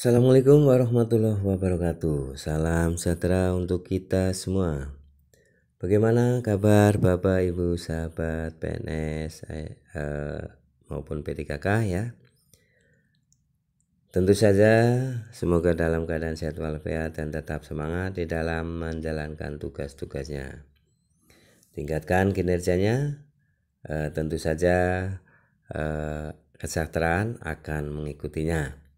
Assalamualaikum warahmatullahi wabarakatuh. Salam sejahtera untuk kita semua. Bagaimana kabar Bapak Ibu sahabat PNS eh, eh, maupun P3K ya? Tentu saja semoga dalam keadaan sehat walafiat dan tetap semangat di dalam menjalankan tugas-tugasnya. Tingkatkan kinerjanya. Eh, tentu saja eh, kesejahteraan akan mengikutinya.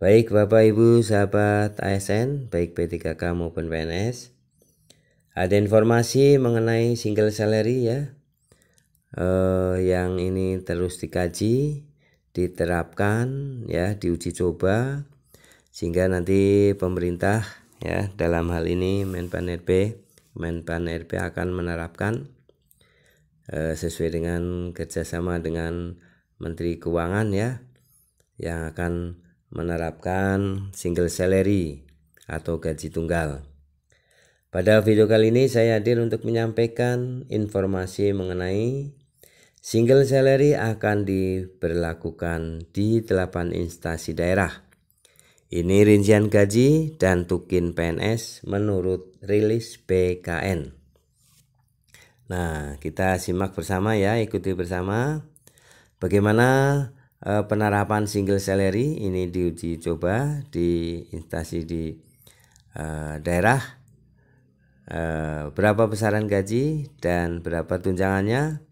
Baik Bapak Ibu sahabat ASN, baik P3K maupun PNS. Ada informasi mengenai single salary ya. Eh, yang ini terus dikaji, diterapkan ya, diuji coba sehingga nanti pemerintah ya dalam hal ini Menpan RB, Menpan RB akan menerapkan eh, sesuai dengan kerjasama dengan Menteri Keuangan ya yang akan menerapkan single salary atau gaji tunggal. Pada video kali ini saya hadir untuk menyampaikan informasi mengenai single salary akan diberlakukan di 8 instansi daerah. Ini rincian gaji dan tukin PNS menurut rilis BKN. Nah, kita simak bersama ya, ikuti bersama bagaimana Eh, penerapan single salary ini diuji coba di instansi di eh, daerah eh, berapa besaran gaji dan berapa tunjangannya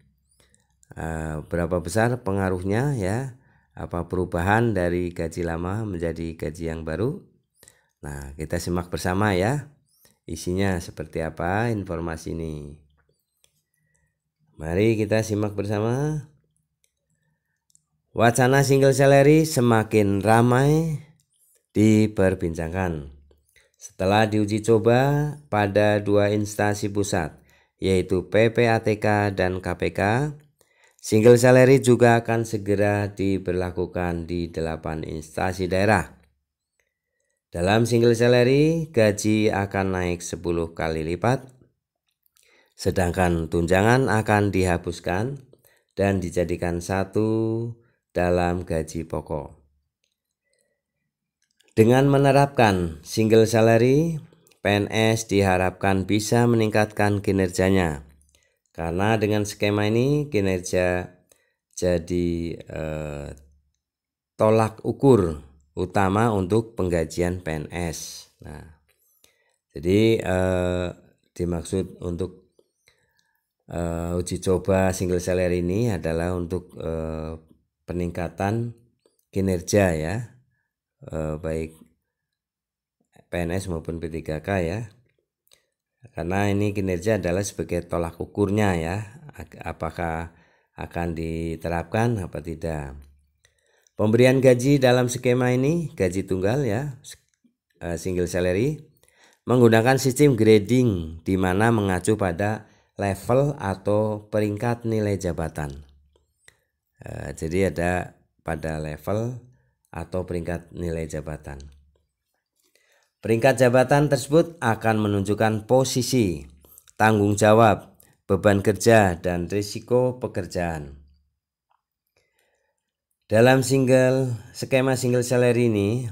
berapa besar pengaruhnya ya apa perubahan dari gaji lama menjadi gaji yang baru nah kita simak bersama ya isinya seperti apa informasi ini Mari kita simak bersama. Wacana single salary semakin ramai diperbincangkan setelah diuji coba pada dua instansi pusat yaitu PPATK dan KPK. Single salary juga akan segera diberlakukan di delapan instansi daerah. Dalam single salary, gaji akan naik 10 kali lipat, sedangkan tunjangan akan dihapuskan dan dijadikan satu dalam gaji pokok. Dengan menerapkan single salary, PNS diharapkan bisa meningkatkan kinerjanya. Karena dengan skema ini kinerja jadi eh, tolak ukur utama untuk penggajian PNS. Nah, jadi eh, dimaksud untuk eh, uji coba single salary ini adalah untuk eh, peningkatan kinerja ya eh, baik PNS maupun P3K ya karena ini kinerja adalah sebagai tolak ukurnya ya apakah akan diterapkan apa tidak pemberian gaji dalam skema ini gaji tunggal ya eh, single salary menggunakan sistem grading di mana mengacu pada level atau peringkat nilai jabatan Eh, jadi ada pada level atau peringkat nilai jabatan. Peringkat jabatan tersebut akan menunjukkan posisi, tanggung jawab, beban kerja, dan risiko pekerjaan. Dalam single skema single salary ini,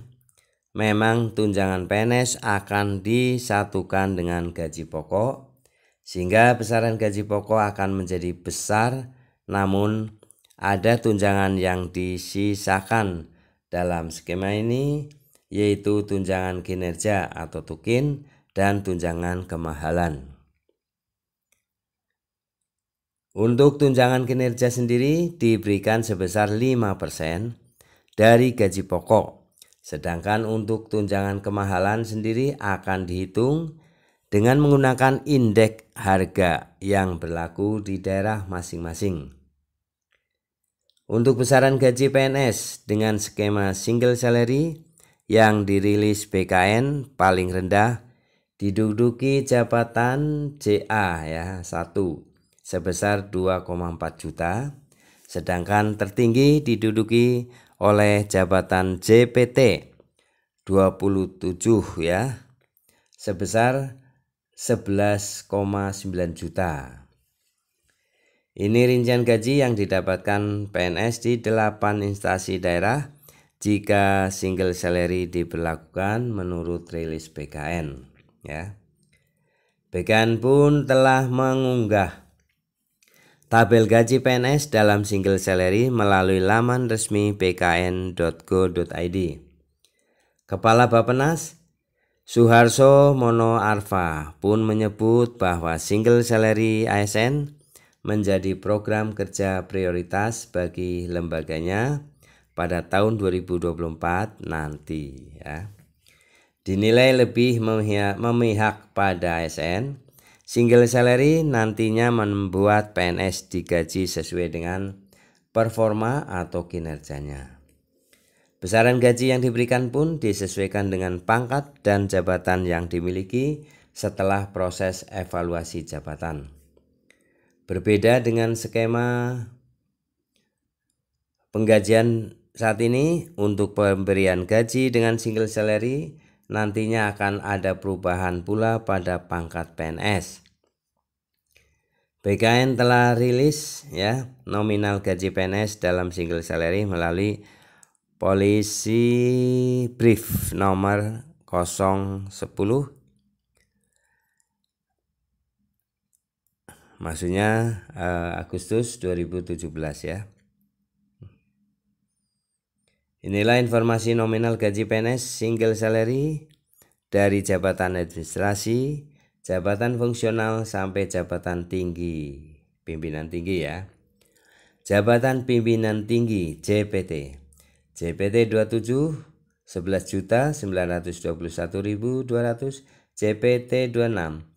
memang tunjangan PNS akan disatukan dengan gaji pokok sehingga besaran gaji pokok akan menjadi besar namun ada tunjangan yang disisakan dalam skema ini yaitu tunjangan kinerja atau tukin dan tunjangan kemahalan. Untuk tunjangan kinerja sendiri diberikan sebesar 5% dari gaji pokok. Sedangkan untuk tunjangan kemahalan sendiri akan dihitung dengan menggunakan indeks harga yang berlaku di daerah masing-masing. Untuk besaran gaji PNS dengan skema single salary yang dirilis BKN paling rendah diduduki jabatan JA ya satu sebesar 2,4 juta sedangkan tertinggi diduduki oleh jabatan JPT 27 ya sebesar 11,9 juta. Ini rincian gaji yang didapatkan PNS di 8 instansi daerah jika single salary diberlakukan menurut rilis BKN ya. BKN pun telah mengunggah tabel gaji PNS dalam single salary melalui laman resmi bkn.go.id. Kepala Bappenas Suharso Mono Arfa pun menyebut bahwa single salary ASN menjadi program kerja prioritas bagi lembaganya pada tahun 2024 nanti ya. Dinilai lebih memihak pada ASN, single salary nantinya membuat PNS digaji sesuai dengan performa atau kinerjanya. Besaran gaji yang diberikan pun disesuaikan dengan pangkat dan jabatan yang dimiliki setelah proses evaluasi jabatan. Berbeda dengan skema penggajian saat ini untuk pemberian gaji dengan single salary nantinya akan ada perubahan pula pada pangkat PNS. BKN telah rilis ya nominal gaji PNS dalam single salary melalui polisi brief nomor 010 maksudnya uh, Agustus 2017 ya. Inilah informasi nominal gaji PNS single salary dari jabatan administrasi, jabatan fungsional sampai jabatan tinggi, pimpinan tinggi ya. Jabatan pimpinan tinggi JPT. JPT 27 11.921.200, JPT 26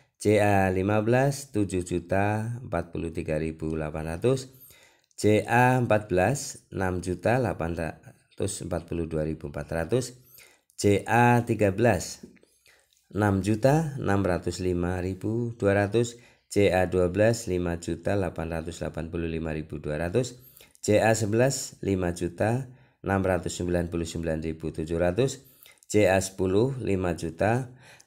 CA 15 7 juta 43.800 CA 14 6 juta 842.400 CA 13 6 juta 605.200 CA 12 5 juta 885.200 CA 11 5 juta 699.700 CA 10 5 juta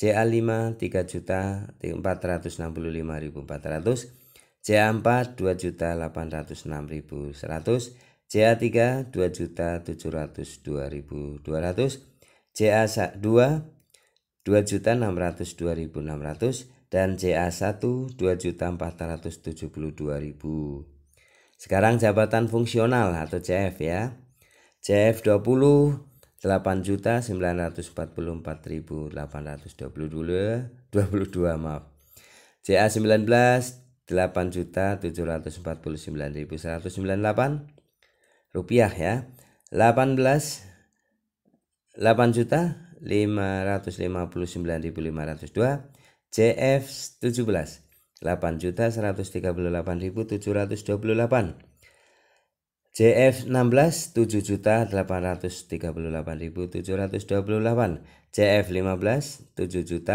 CA5 3 juta 465.400 CA4 2 juta 806.100 CA3 2 juta 702.200 CA2 2 juta 602.600 dan CA1 2 juta 472.000 sekarang jabatan fungsional atau CF ya CF20 8.944.822 maaf. CA 19 8.749.198 rupiah ya. 18 8 juta 559.502 CF 17 8 juta 138.728 JF 16 7.838.728 JF 15 7.288.336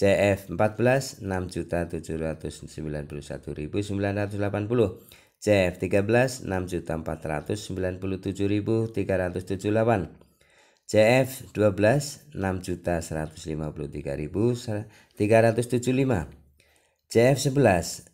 JF 14 6.791.980 JF 13 6.497.378 JF 12 6.153.375 JF 11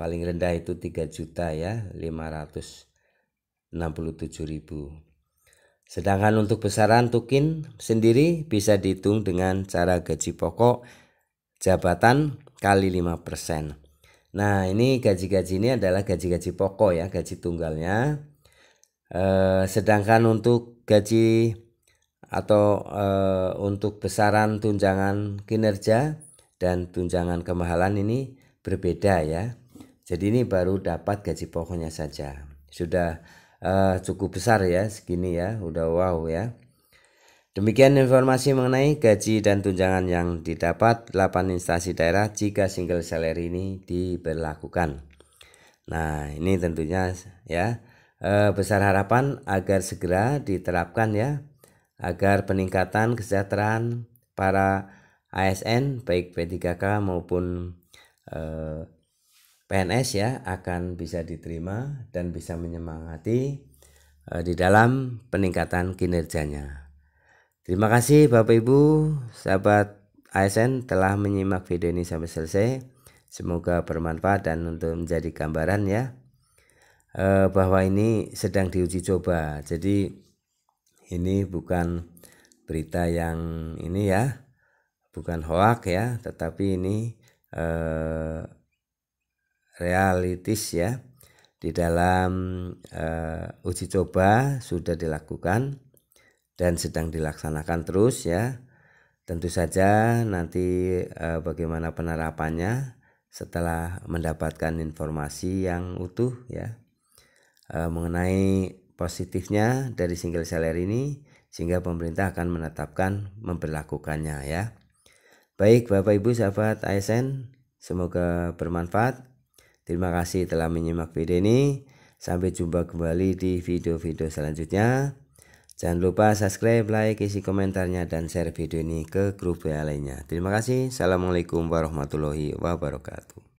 paling rendah itu 3 juta ya 567 ribu sedangkan untuk besaran tukin sendiri bisa dihitung dengan cara gaji pokok jabatan kali 5% nah ini gaji-gaji ini adalah gaji-gaji pokok ya gaji tunggalnya eh, sedangkan untuk gaji atau eh, untuk besaran tunjangan kinerja dan tunjangan kemahalan ini berbeda ya jadi ini baru dapat gaji pokoknya saja. Sudah uh, cukup besar ya segini ya, udah wow ya. Demikian informasi mengenai gaji dan tunjangan yang didapat 8 instansi daerah jika single salary ini diberlakukan. Nah, ini tentunya ya uh, besar harapan agar segera diterapkan ya agar peningkatan kesejahteraan para ASN baik P3K maupun eh, PNS ya akan bisa diterima dan bisa menyemangati eh, di dalam peningkatan kinerjanya. Terima kasih Bapak Ibu, sahabat ASN telah menyimak video ini sampai selesai. Semoga bermanfaat dan untuk menjadi gambaran ya eh, bahwa ini sedang diuji coba. Jadi ini bukan berita yang ini ya, bukan hoak ya, tetapi ini eh, realitis ya di dalam uh, uji coba sudah dilakukan dan sedang dilaksanakan terus ya. Tentu saja nanti uh, bagaimana penerapannya setelah mendapatkan informasi yang utuh ya uh, mengenai positifnya dari single seller ini sehingga pemerintah akan menetapkan memperlakukannya ya. Baik Bapak Ibu sahabat ASN, semoga bermanfaat. Terima kasih telah menyimak video ini. Sampai jumpa kembali di video-video selanjutnya. Jangan lupa subscribe, like, isi komentarnya, dan share video ini ke grup WA lainnya. Terima kasih. Assalamualaikum warahmatullahi wabarakatuh.